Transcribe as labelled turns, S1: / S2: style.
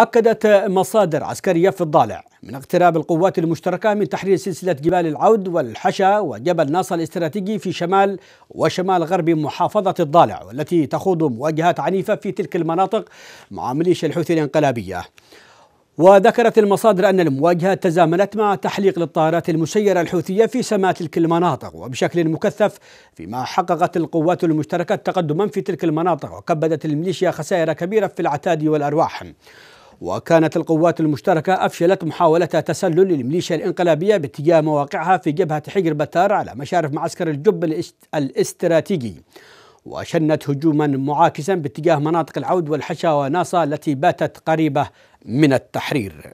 S1: أكدت مصادر عسكرية في الضالع من اقتراب القوات المشتركة من تحرير سلسلة جبال العود والحشا وجبل ناصا الاستراتيجي في شمال وشمال غرب محافظة الضالع والتي تخوض مواجهات عنيفة في تلك المناطق مع ميليشيا الحوثي الانقلابية وذكرت المصادر أن المواجهة تزامنت مع تحليق للطائرات المسيرة الحوثية في سماء تلك المناطق وبشكل مكثف فيما حققت القوات المشتركة تقدما في تلك المناطق وكبدت الميليشيا خسائر كبيرة في العتاد والأرواح وكانت القوات المشتركة أفشلت محاولة تسلل للميليشيا الإنقلابية باتجاه مواقعها في جبهة حجر بتار على مشارف معسكر الجب الاستراتيجي وشنت هجوما معاكسا باتجاه مناطق العود والحشا وناصا التي باتت قريبة من التحرير